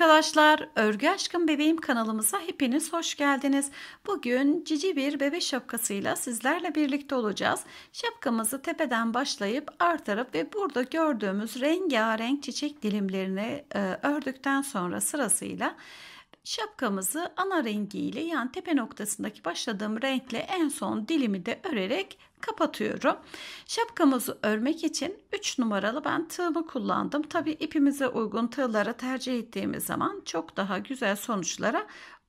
arkadaşlar, Örgü Aşkım Bebeğim kanalımıza hepiniz hoş geldiniz. Bugün cici bir bebe şapkasıyla sizlerle birlikte olacağız. Şapkamızı tepeden başlayıp artırıp ve burada gördüğümüz rengarenk çiçek dilimlerini e, ördükten sonra sırasıyla şapkamızı ana rengiyle yani tepe noktasındaki başladığım renkle en son dilimi de örerek kapatıyorum. Şapkamızı örmek için 3 numaralı ben tığımı kullandım. Tabi ipimize uygun tığlara tercih ettiğimiz zaman çok daha güzel sonuçlara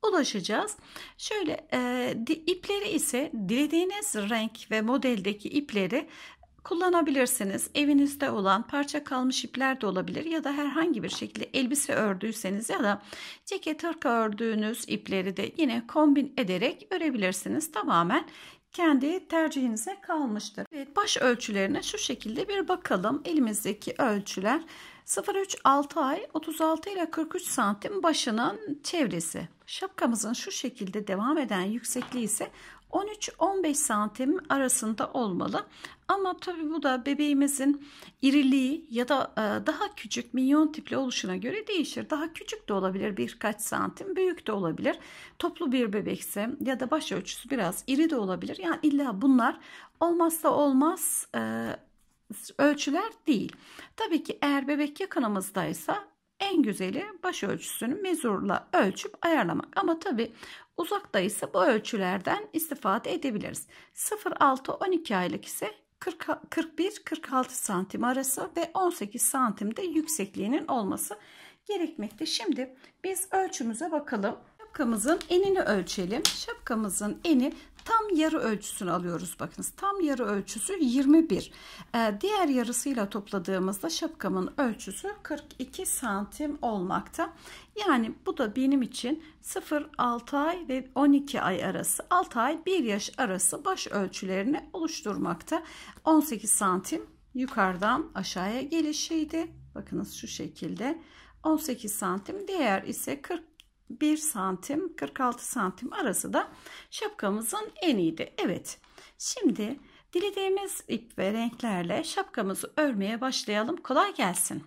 ulaşacağız. Şöyle e, ipleri ise dilediğiniz renk ve modeldeki ipleri kullanabilirsiniz. Evinizde olan parça kalmış ipler de olabilir ya da herhangi bir şekilde elbise ördüyseniz ya da ceket hırka ördüğünüz ipleri de yine kombin ederek örebilirsiniz. Tamamen kendi tercihinize kalmıştır. Evet, baş ölçülerine şu şekilde bir bakalım. Elimizdeki ölçüler 0,3 6 ay 36 ile 43 santim başının çevresi. Şapkamızın şu şekilde devam eden yüksekliği ise 13-15 santim arasında olmalı. Ama tabi bu da bebeğimizin iriliği ya da e, daha küçük minyon tipli oluşuna göre değişir. Daha küçük de olabilir birkaç santim, büyük de olabilir. Toplu bir bebekse ya da baş ölçüsü biraz iri de olabilir. Yani illa bunlar olmazsa olmaz e, ölçüler değil. Tabii ki eğer bebek yakınımızdaysa en güzeli baş ölçüsünü mezurla ölçüp ayarlamak. Ama tabii Uzakta ise bu ölçülerden istifade edebiliriz. 0-6-12 aylık ise 41-46 santim arası ve 18 santimde yüksekliğinin olması gerekmekte. Şimdi biz ölçümüze bakalım. Şapkamızın enini ölçelim. Şapkamızın eni tam yarı ölçüsünü alıyoruz bakınız tam yarı ölçüsü 21 ee, diğer yarısıyla topladığımızda şapkamın ölçüsü 42 santim olmakta yani bu da benim için 0-6 ay ve 12 ay arası 6 ay 1 yaş arası baş ölçülerini oluşturmakta 18 santim yukarıdan aşağıya gelişiydi bakınız şu şekilde 18 santim diğer ise 40 1 santim 46 santim arası da şapkamızın eniydi. Evet şimdi dilediğimiz ip ve renklerle şapkamızı örmeye başlayalım. Kolay gelsin.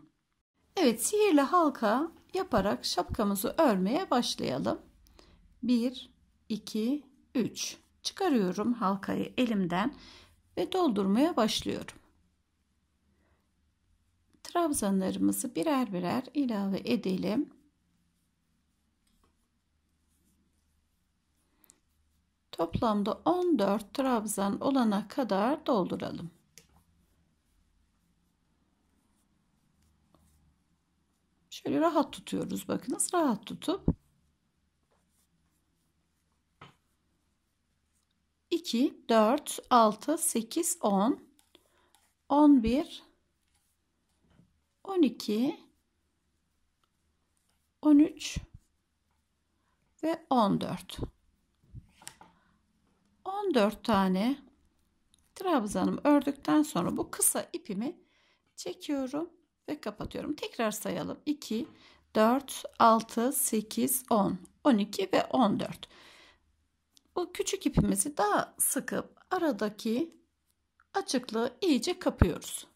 Evet sihirli halka yaparak şapkamızı örmeye başlayalım. 1 2 3 çıkarıyorum halkayı elimden ve doldurmaya başlıyorum. Trabzanlarımızı birer birer ilave edelim. Toplamda 14 trabzan olana kadar dolduralım. Şöyle rahat tutuyoruz. Bakınız rahat tutup 2 4 6 8 10 11 12 13 ve 14. 14 tane trabzanım ördükten sonra bu kısa ipimi çekiyorum ve kapatıyorum. Tekrar sayalım. 2, 4, 6, 8, 10, 12 ve 14. Bu küçük ipimizi daha sıkıp aradaki açıklığı iyice kapıyoruz.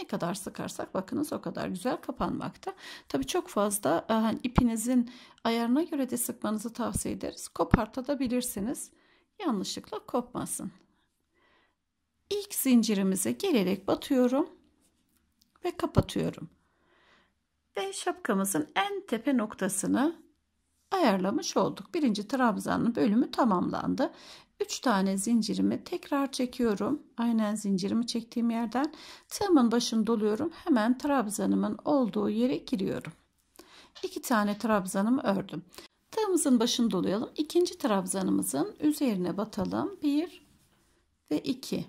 Ne kadar sıkarsak bakınız o kadar güzel kapanmakta. Tabi çok fazla e, hani ipinizin ayarına göre de sıkmanızı tavsiye ederiz. Kopartabilirsiniz yanlışlıkla kopmasın. İlk zincirimize gelerek batıyorum ve kapatıyorum. Ve şapkamızın en tepe noktasını ayarlamış olduk. Birinci trabzanın bölümü tamamlandı. 3 tane zincirimi tekrar çekiyorum. Aynen zincirimi çektiğim yerden tığımın başını doluyorum. Hemen trabzanımın olduğu yere giriyorum. 2 tane trabzanımı ördüm. Tığımızın başını dolayalım. İkinci trabzanımızın üzerine batalım. 1 ve 2.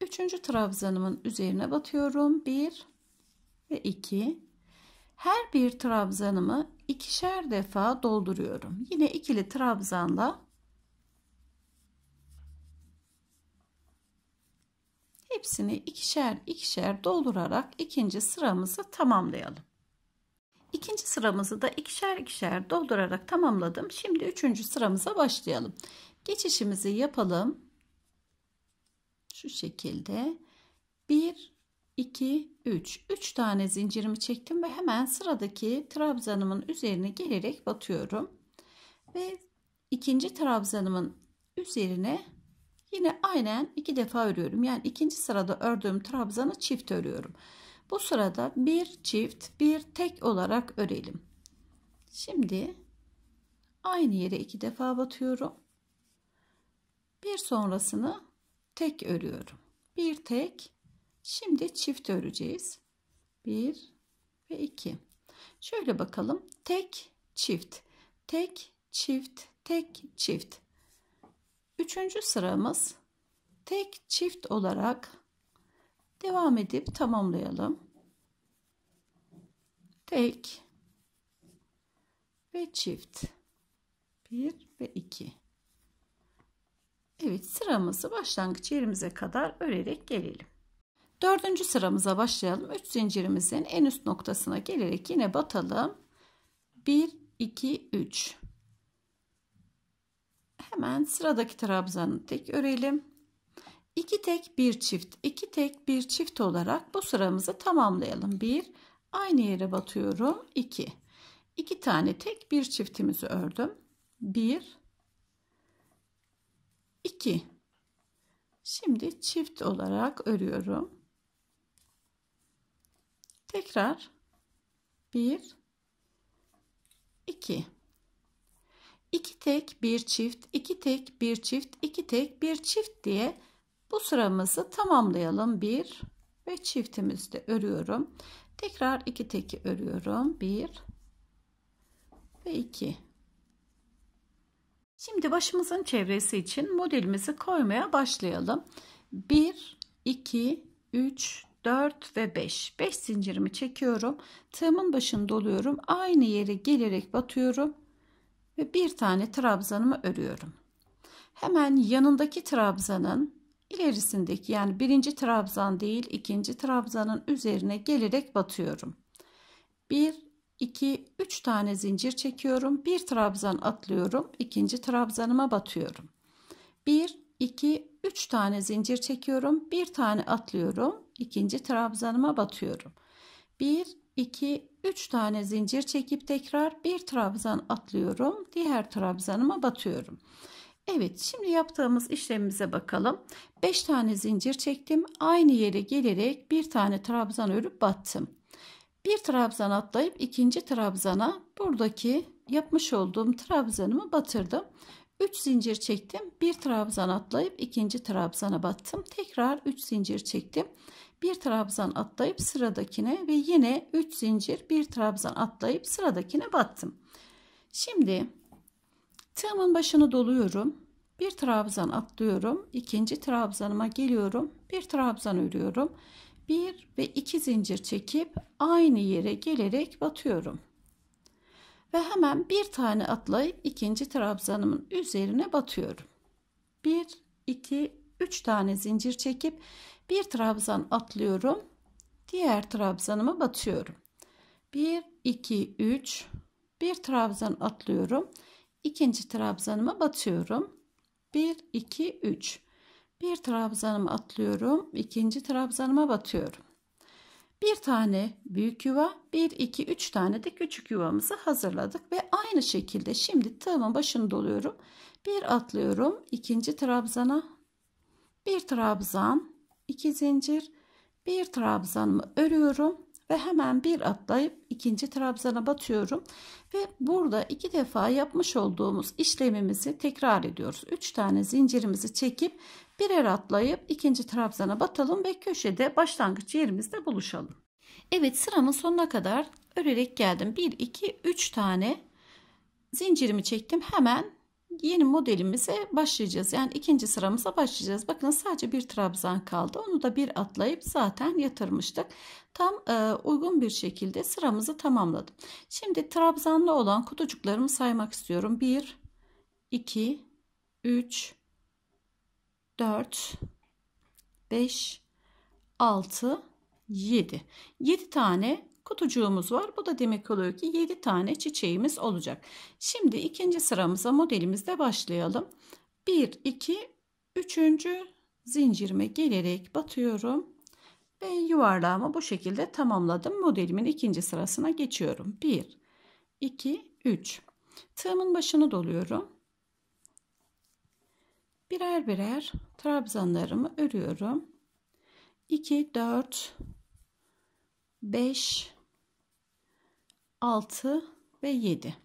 Üçüncü trabzanımın üzerine batıyorum. 1 ve 2. Her bir trabzanımı ikişer defa dolduruyorum. Yine ikili trabzanla hepsini ikişer ikişer doldurarak ikinci sıramızı tamamlayalım. İkinci sıramızı da ikişer ikişer doldurarak tamamladım. Şimdi üçüncü sıramıza başlayalım. Geçişimizi yapalım. Şu şekilde 1 2 3 3 tane zincirimi çektim ve hemen sıradaki trabzanımın üzerine gelerek batıyorum. Ve ikinci trabzanımın üzerine yine aynen iki defa örüyorum. Yani ikinci sırada ördüğüm trabzanı çift örüyorum. Bu sırada bir çift bir tek olarak örelim. Şimdi aynı yere iki defa batıyorum. Bir sonrasını tek örüyorum. Bir tek. Şimdi çift öreceğiz. Bir ve iki. Şöyle bakalım. Tek, çift. Tek, çift, tek, çift. Üçüncü sıramız tek çift olarak Devam edip tamamlayalım. Tek ve çift. 1 ve 2. Evet sıramızı başlangıç yerimize kadar örerek gelelim. Dördüncü sıramıza başlayalım. 3 zincirimizin en üst noktasına gelerek yine batalım. 1, 2, 3. Hemen sıradaki trabzanı tek örelim. 2 tek bir çift 2 tek bir çift olarak bu sıramızı tamamlayalım. 1 aynı yere batıyorum. 2 2 tane tek bir çiftimizi ördüm. 1 2 Şimdi çift olarak örüyorum. Tekrar 1 2 2 tek bir çift 2 tek bir çift 2 tek bir çift diye bu sıramızı tamamlayalım. 1 ve çiftimizde örüyorum. Tekrar 2 teki örüyorum. 1 ve 2. Şimdi başımızın çevresi için modelimizi koymaya başlayalım. 1 2 3 4 ve 5. 5 zincirimi çekiyorum. Tığımın başını doluyorum. Aynı yere gelerek batıyorum ve bir tane trabzanımı örüyorum. Hemen yanındaki trabzanın ilerisindeki yani birinci trabzan değil ikinci trabzanın üzerine gelerek batıyorum. 1 2 3 tane zincir çekiyorum. Bir trabzan atlıyorum. ikinci trabzanıma batıyorum. 1 2 3 tane zincir çekiyorum. Bir tane atlıyorum. ikinci trabzanıma batıyorum. 1 2 3 tane zincir çekip tekrar bir trabzan atlıyorum. Diğer trabzanıma batıyorum. Evet şimdi yaptığımız işlemimize bakalım. 5 tane zincir çektim. Aynı yere gelerek bir tane trabzan örüp battım. Bir trabzan atlayıp ikinci trabzana buradaki yapmış olduğum trabzanımı batırdım. 3 zincir çektim. Bir trabzan atlayıp ikinci trabzana battım. Tekrar 3 zincir çektim. Bir trabzan atlayıp sıradakine ve yine 3 zincir bir trabzan atlayıp sıradakine battım. Şimdi Tığımın başını doluyorum. Bir trabzan atlıyorum. ikinci trabzanıma geliyorum. Bir trabzan örüyorum. Bir ve iki zincir çekip aynı yere gelerek batıyorum. Ve hemen bir tane atlayıp ikinci trabzanımın üzerine batıyorum. Bir, iki, üç tane zincir çekip bir trabzan atlıyorum. Diğer trabzanıma batıyorum. Bir, iki, üç, bir trabzan atlıyorum ikinci trabzanıma batıyorum. 1 2 3 bir trabzanımı atlıyorum ikinci trabzanıma batıyorum bir tane büyük yuva 1 2 3 tane de küçük yuvamızı hazırladık ve aynı şekilde şimdi tığımın başını doluyorum bir atlıyorum ikinci trabzana bir trabzan iki zincir bir trabzanımı örüyorum ve hemen bir atlayıp ikinci trabzana batıyorum ve burada iki defa yapmış olduğumuz işlemimizi tekrar ediyoruz. 3 tane zincirimizi çekip birer atlayıp ikinci trabzana batalım ve köşede başlangıç yerimizde buluşalım. Evet sıramın sonuna kadar örerek geldim. 1 2 3 tane zincirimi çektim. Hemen yeni modelimize başlayacağız. Yani ikinci sıramıza başlayacağız. Bakın sadece bir trabzan kaldı. Onu da bir atlayıp zaten yatırmıştık. Tam e, uygun bir şekilde sıramızı tamamladım. Şimdi trabzanlı olan kutucuklarımı saymak istiyorum. 1, 2, 3, 4, 5, 6, 7. 7 tane kutucuğumuz var. Bu da demek oluyor ki 7 tane çiçeğimiz olacak. Şimdi ikinci sıramıza modelimizde başlayalım. 1, 2, 3. zincirime gelerek batıyorum. Ve yuvarlağımı bu şekilde tamamladım. Modelimin ikinci sırasına geçiyorum. 1, 2, 3. Tığımın başını doluyorum. Birer birer trabzanlarımı örüyorum. 2, 4, 5, 6 ve 7.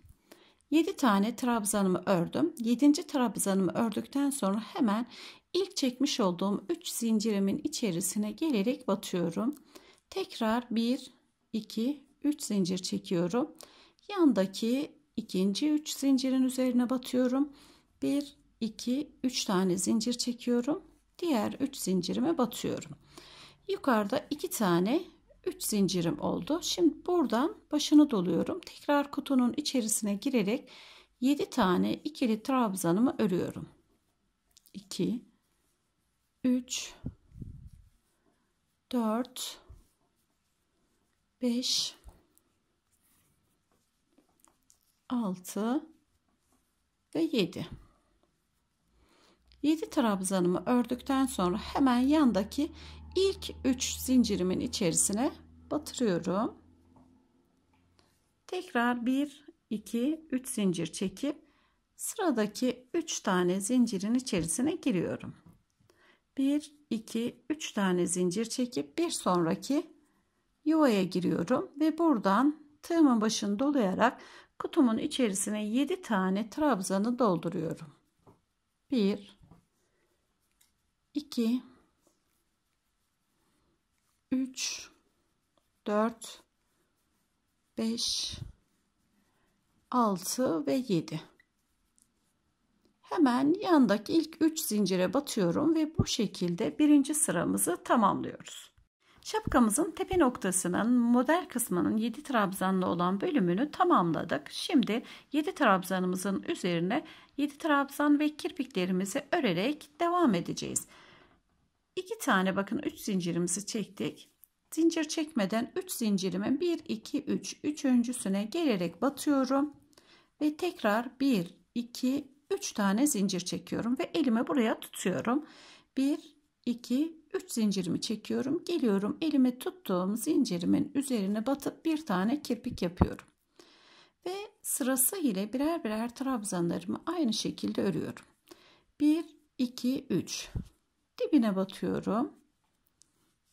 7 tane trabzanımı ördüm. 7. trabzanımı ördükten sonra hemen ilk çekmiş olduğum 3 zincirimin içerisine gelerek batıyorum. Tekrar 1 2 3 zincir çekiyorum. Yandaki ikinci 3 zincirin üzerine batıyorum. 1 2 3 tane zincir çekiyorum. Diğer 3 zincirime batıyorum. Yukarıda 2 tane 3 zincirim oldu. Şimdi buradan başını doluyorum. Tekrar kutunun içerisine girerek 7 tane ikili trabzanımı örüyorum. 2 3 4 5 6 ve 7 7 trabzanımı ördükten sonra hemen yandaki ilk 3 zincirimin içerisine batırıyorum. Tekrar 1 2 3 zincir çekip sıradaki 3 tane zincirin içerisine giriyorum. 1 2 3 tane zincir çekip bir sonraki yuvaya giriyorum ve buradan tığımın başını dolayarak kutumun içerisine 7 tane trabzanı dolduruyorum. 1 2 3 4 5 6 ve 7 hemen yandaki ilk 3 zincire batıyorum ve bu şekilde birinci sıramızı tamamlıyoruz şapkamızın tepe noktasının model kısmının 7 trabzanlı olan bölümünü tamamladık şimdi 7 trabzanımızın üzerine 7 trabzan ve kirpiklerimizi örerek devam edeceğiz 2 tane bakın 3 zincirimizi çektik. Zincir çekmeden 3 zincirimin 1 2 3 üçüncüsüne gelerek batıyorum ve tekrar 1 2 3 tane zincir çekiyorum ve elimi buraya tutuyorum. 1 2 3 zincirimi çekiyorum. Geliyorum elimi tuttuğum zincirimin üzerine batıp bir tane kirpik yapıyorum. Ve sırası ile birer birer trabzanlarımı aynı şekilde örüyorum. 1 2 3 dibine batıyorum.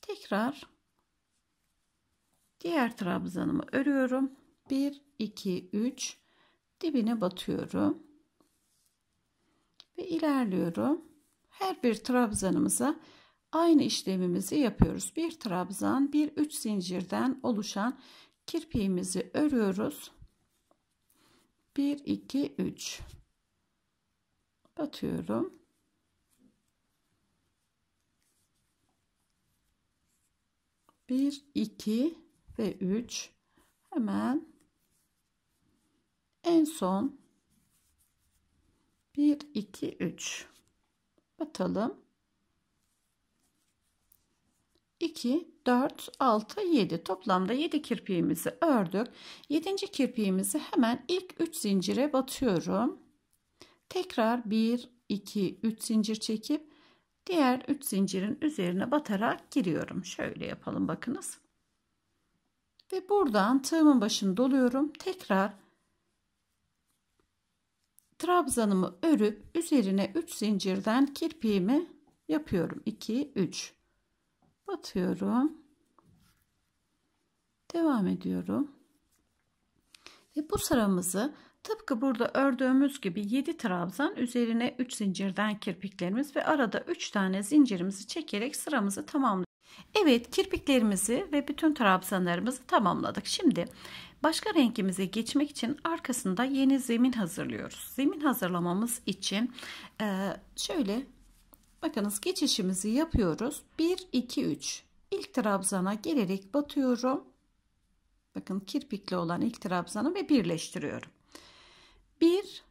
Tekrar diğer trabzanımı örüyorum. 1 2 3 dibine batıyorum. Ve ilerliyorum. Her bir trabzanımıza aynı işlemimizi yapıyoruz. Bir trabzan, bir üç zincirden oluşan kirpiğimizi örüyoruz. 1 2 3 batıyorum. 1, 2 ve 3 hemen en son 1, 2, 3 batalım. 2, 4, 6, 7 toplamda 7 kirpiğimizi ördük. 7. kirpiğimizi hemen ilk 3 zincire batıyorum. Tekrar 1, 2, 3 zincir çekip diğer 3 zincirin üzerine batarak giriyorum. Şöyle yapalım bakınız. Ve buradan tığımın başını doluyorum. Tekrar trabzanımı örüp üzerine 3 zincirden kirpiğimi yapıyorum. 2 3 batıyorum. Devam ediyorum. Ve bu sıramızı Tıpkı burada ördüğümüz gibi 7 trabzan üzerine 3 zincirden kirpiklerimiz ve arada 3 tane zincirimizi çekerek sıramızı tamamladık. Evet kirpiklerimizi ve bütün trabzanlarımızı tamamladık. Şimdi başka rengimize geçmek için arkasında yeni zemin hazırlıyoruz. Zemin hazırlamamız için e, şöyle bakınız geçişimizi yapıyoruz. 1, 2, 3 ilk trabzana gelerek batıyorum. Bakın kirpikli olan ilk trabzanı ve birleştiriyorum. 1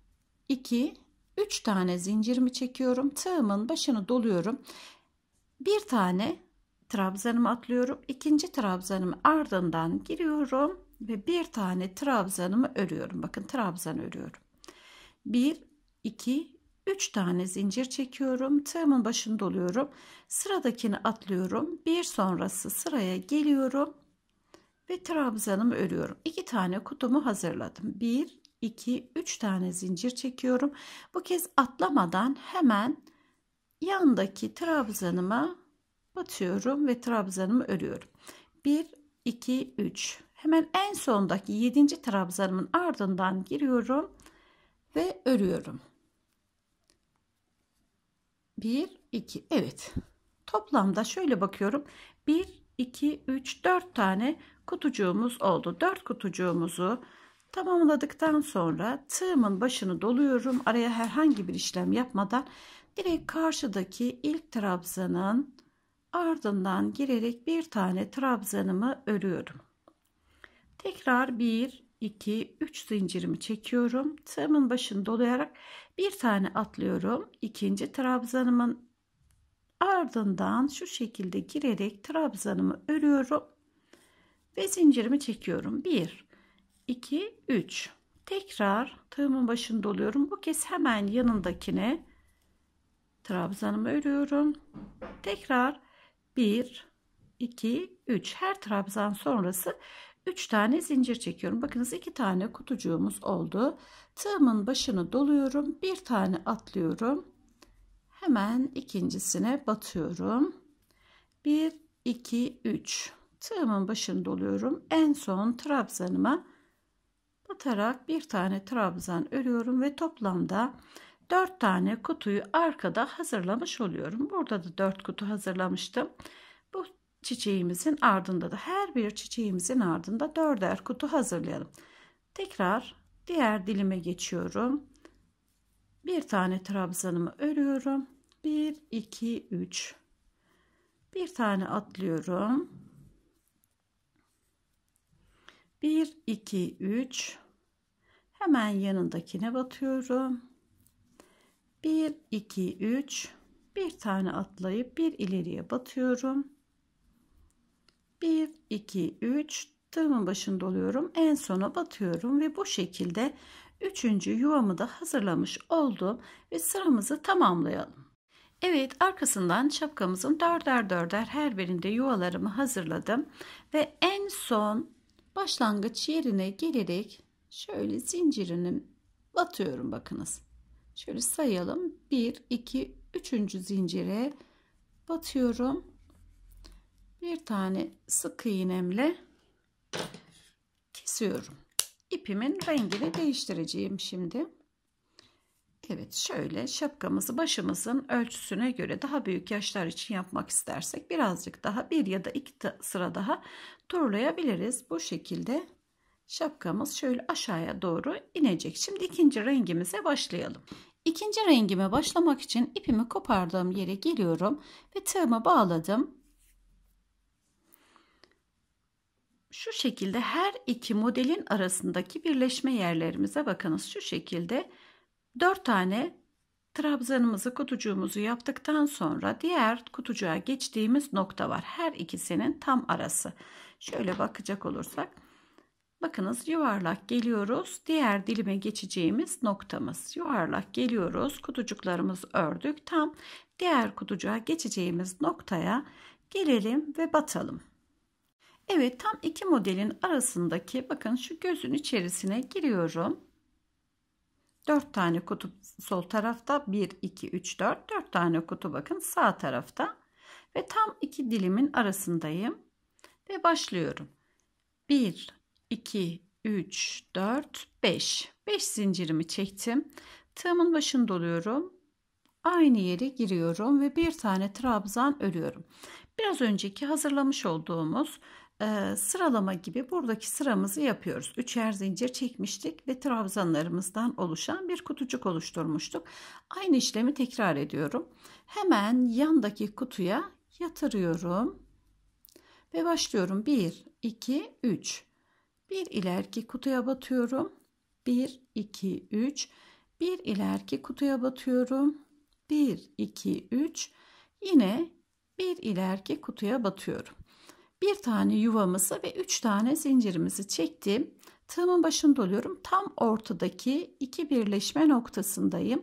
2 3 tane zincirimi çekiyorum. Tığımın başını doluyorum. Bir tane trabzanımı atlıyorum. ikinci trabzanımı ardından giriyorum ve bir tane trabzanımı örüyorum. Bakın trabzan örüyorum. 1 2 3 tane zincir çekiyorum. Tığımın başını doluyorum. Sıradakini atlıyorum. Bir sonrası sıraya geliyorum ve trabzanımı örüyorum. 2 tane kutumu hazırladım. 1 2 3 tane zincir çekiyorum. Bu kez atlamadan hemen yandaki trabzanıma batıyorum ve trabzanımı örüyorum. 1 2 3 hemen en sondaki 7. trabzanımın ardından giriyorum ve örüyorum. 1 2 evet. Toplamda şöyle bakıyorum. 1 2 3 4 tane kutucuğumuz oldu. 4 kutucuğumuzu Tamamladıktan sonra tığımın başını doluyorum. Araya herhangi bir işlem yapmadan direkt karşıdaki ilk trabzanın ardından girerek bir tane trabzanımı örüyorum. Tekrar 1, 2, 3 zincirimi çekiyorum. Tığımın başını dolayarak bir tane atlıyorum. İkinci trabzanımın ardından şu şekilde girerek trabzanımı örüyorum ve zincirimi çekiyorum. 1, 2, 3. Tekrar tığımın başını doluyorum. Bu kez hemen yanındakine trabzanımı örüyorum. Tekrar 1, 2, 3. Her trabzan sonrası 3 tane zincir çekiyorum. Bakınız 2 tane kutucuğumuz oldu. Tığımın başını doluyorum. Bir tane atlıyorum. Hemen ikincisine batıyorum. 1, 2, 3. Tığımın başını doluyorum. En son trabzanıma atarak bir tane trabzan örüyorum ve toplamda 4 tane kutuyu arkada hazırlamış oluyorum. Burada da 4 kutu hazırlamıştım. Bu çiçeğimizin ardında da her bir çiçeğimizin ardında 4'er kutu hazırlayalım. Tekrar diğer dilime geçiyorum. Bir tane trabzanımı örüyorum. 1 2 3 bir tane atlıyorum. 1 2 3 Hemen yanındakine batıyorum. 1, 2, 3. Bir tane atlayıp bir ileriye batıyorum. 1, 2, 3. Tığımın başında oluyorum. En sona batıyorum ve bu şekilde üçüncü yuvamı da hazırlamış oldum ve sıramızı tamamlayalım. Evet arkasından şapkamızın dörder dörder her birinde yuvalarımı hazırladım ve en son başlangıç yerine gelerek Şöyle zincirini batıyorum bakınız. Şöyle sayalım. 1, 2, 3. zincire batıyorum. Bir tane sık iğnemle kesiyorum. İpimin rengini değiştireceğim şimdi. Evet şöyle şapkamızı başımızın ölçüsüne göre daha büyük yaşlar için yapmak istersek birazcık daha bir ya da iki sıra daha turlayabiliriz. Bu şekilde Şapkamız şöyle aşağıya doğru inecek. Şimdi ikinci rengimize başlayalım. İkinci rengime başlamak için ipimi kopardığım yere geliyorum ve tığımı bağladım. Şu şekilde her iki modelin arasındaki birleşme yerlerimize bakınız. Şu şekilde 4 tane trabzanımızı kutucuğumuzu yaptıktan sonra diğer kutucuğa geçtiğimiz nokta var. Her ikisinin tam arası. Şöyle bakacak olursak Bakınız yuvarlak geliyoruz. Diğer dilime geçeceğimiz noktamız. Yuvarlak geliyoruz. Kutucuklarımız ördük. Tam diğer kutucuğa geçeceğimiz noktaya gelelim ve batalım. Evet tam iki modelin arasındaki bakın şu gözün içerisine giriyorum. 4 tane kutu sol tarafta 1 2 3 4 4 tane kutu bakın sağ tarafta ve tam iki dilimin arasındayım ve başlıyorum. 1 2, 3, 4, 5. 5 zincirimi çektim. Tığımın başını doluyorum. Aynı yere giriyorum ve bir tane trabzan örüyorum. Biraz önceki hazırlamış olduğumuz e, sıralama gibi buradaki sıramızı yapıyoruz. Üçer zincir çekmiştik ve trabzanlarımızdan oluşan bir kutucuk oluşturmuştuk. Aynı işlemi tekrar ediyorum. Hemen yandaki kutuya yatırıyorum ve başlıyorum. 1, 2, 3. Bir ileriki kutuya batıyorum. 1, 2, 3. Bir ileriki kutuya batıyorum. 1, 2, 3. Yine bir ileriki kutuya batıyorum. Bir tane yuvamızı ve üç tane zincirimizi çektim. Tığımın başını doluyorum. Tam ortadaki iki birleşme noktasındayım.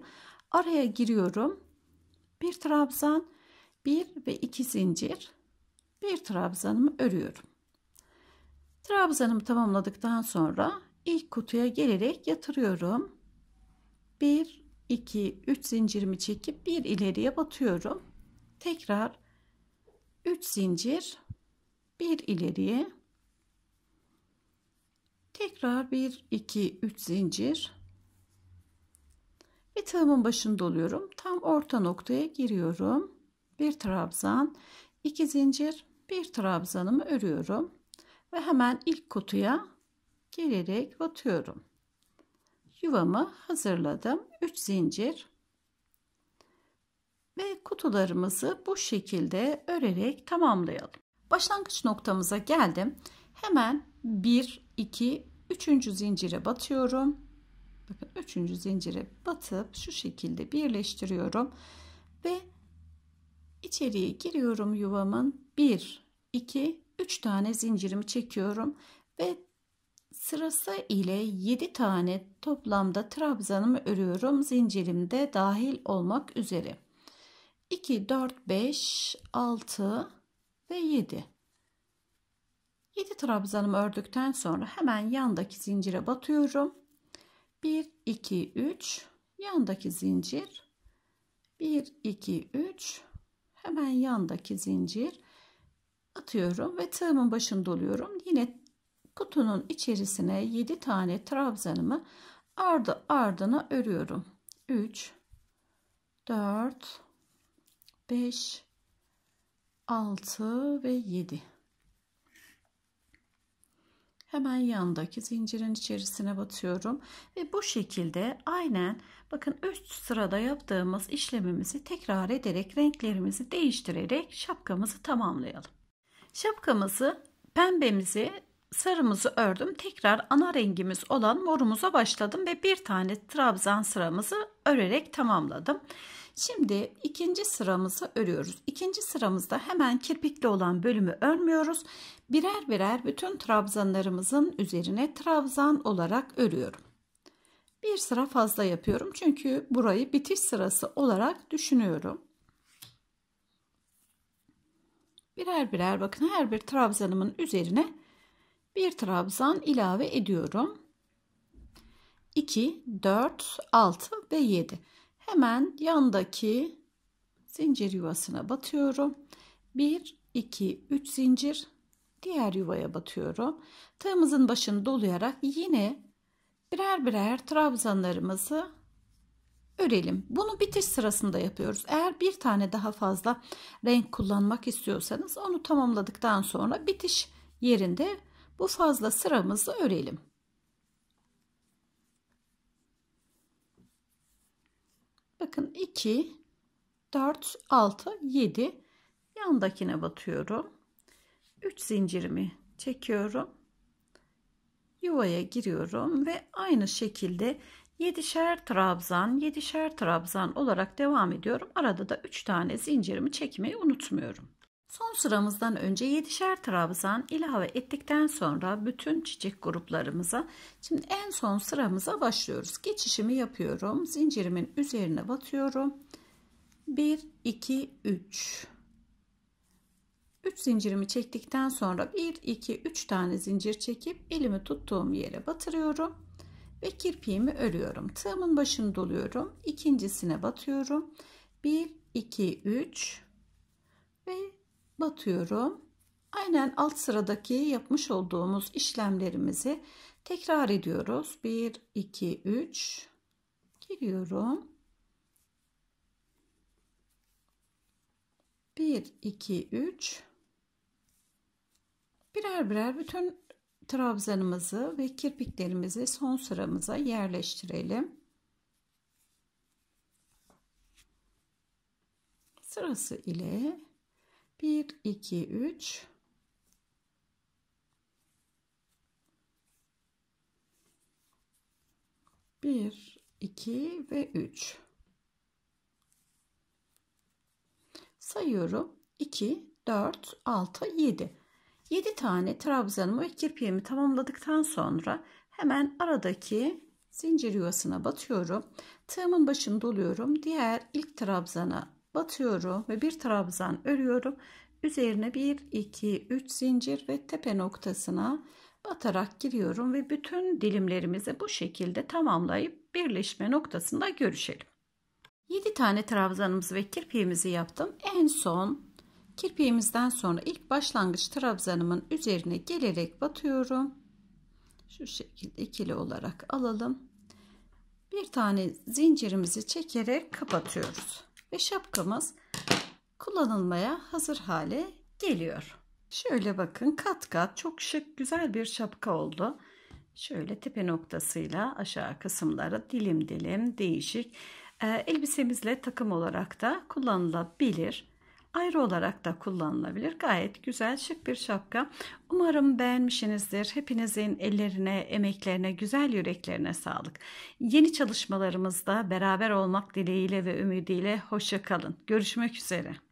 Araya giriyorum. Bir trabzan, bir ve iki zincir. Bir trabzanımı örüyorum. Trabzanımı tamamladıktan sonra ilk kutuya gelerek yatırıyorum. 1, 2, 3 zincirimi çekip bir ileriye batıyorum. Tekrar 3 zincir, bir ileriye. Tekrar 1, 2, 3 zincir. Ve tığımın başında oluyorum. Tam orta noktaya giriyorum. Bir trabzan, iki zincir, bir trabzanımı örüyorum. Ve hemen ilk kutuya gelerek batıyorum. Yuvamı hazırladım. 3 zincir. Ve kutularımızı bu şekilde örerek tamamlayalım. Başlangıç noktamıza geldim. Hemen 1, 2, 3. zincire batıyorum. Bakın 3. zincire batıp şu şekilde birleştiriyorum. Ve içeriye giriyorum yuvamın 1, 2, 3 tane zincirimi çekiyorum ve sırası ile 7 tane toplamda trabzanımı örüyorum. Zincirimde dahil olmak üzere. 2, 4, 5, 6 ve 7. 7 trabzanımı ördükten sonra hemen yandaki zincire batıyorum. 1, 2, 3 yandaki zincir 1, 2, 3 hemen yandaki zincir atıyorum ve tığımın başını doluyorum. Yine kutunun içerisine 7 tane trabzanımı ardı ardına örüyorum. 3 4 5 6 ve 7 hemen yandaki zincirin içerisine batıyorum ve bu şekilde aynen bakın üst sırada yaptığımız işlemimizi tekrar ederek renklerimizi değiştirerek şapkamızı tamamlayalım. Şapkamızı, pembemizi, sarımızı ördüm. Tekrar ana rengimiz olan morumuza başladım ve bir tane trabzan sıramızı örerek tamamladım. Şimdi ikinci sıramızı örüyoruz. İkinci sıramızda hemen kirpikli olan bölümü örmüyoruz. Birer birer bütün trabzanlarımızın üzerine trabzan olarak örüyorum. Bir sıra fazla yapıyorum çünkü burayı bitiş sırası olarak düşünüyorum. Birer birer bakın her bir trabzanımın üzerine bir trabzan ilave ediyorum. 2, 4, 6 ve 7. Hemen yandaki zincir yuvasına batıyorum. 1, 2, 3 zincir diğer yuvaya batıyorum. Tığımızın başını dolayarak yine birer birer trabzanlarımızı örelim. Bunu bitiş sırasında yapıyoruz. Eğer bir tane daha fazla renk kullanmak istiyorsanız onu tamamladıktan sonra bitiş yerinde bu fazla sıramızı örelim. Bakın 2 4 6 7 yandakine batıyorum. 3 zincirimi çekiyorum. Yuvaya giriyorum ve aynı şekilde 7'şer trabzan, 7'şer trabzan olarak devam ediyorum. Arada da 3 tane zincirimi çekmeyi unutmuyorum. Son sıramızdan önce 7'şer trabzan ilave ettikten sonra bütün çiçek gruplarımıza şimdi en son sıramıza başlıyoruz. Geçişimi yapıyorum. Zincirimin üzerine batıyorum. 1 2 3 3 zincirimi çektikten sonra 1 2 3 tane zincir çekip elimi tuttuğum yere batırıyorum ve kirpiğimi örüyorum. Tığımın başını doluyorum. İkincisine batıyorum. 1, 2, 3 ve batıyorum. Aynen alt sıradaki yapmış olduğumuz işlemlerimizi tekrar ediyoruz. 1, 2, 3 giriyorum. 1, 2, 3 birer birer bütün trabzanımızı ve kirpiklerimizi son sıramıza yerleştirelim. Sırası ile 1 2 3 1 2 ve 3 sayıyorum 2 4 6 7 7 tane trabzanımı ve kirpiğimi tamamladıktan sonra hemen aradaki zincir yuvasına batıyorum. Tığımın başını doluyorum. Diğer ilk trabzana batıyorum ve bir trabzan örüyorum. Üzerine 1, 2, 3 zincir ve tepe noktasına batarak giriyorum ve bütün dilimlerimizi bu şekilde tamamlayıp birleşme noktasında görüşelim. 7 tane trabzanımızı ve kirpiğimizi yaptım. En son Kirpiğimizden sonra ilk başlangıç trabzanımın üzerine gelerek batıyorum. Şu şekilde ikili olarak alalım. Bir tane zincirimizi çekerek kapatıyoruz. Ve şapkamız kullanılmaya hazır hale geliyor. Şöyle bakın kat kat çok şık güzel bir şapka oldu. Şöyle tepe noktasıyla aşağı kısımları dilim dilim değişik. Ee, elbisemizle takım olarak da kullanılabilir ayrı olarak da kullanılabilir. Gayet güzel şık bir şapka. Umarım beğenmişsinizdir. Hepinizin ellerine, emeklerine, güzel yüreklerine sağlık. Yeni çalışmalarımızda beraber olmak dileğiyle ve ümidiyle hoşça kalın. Görüşmek üzere.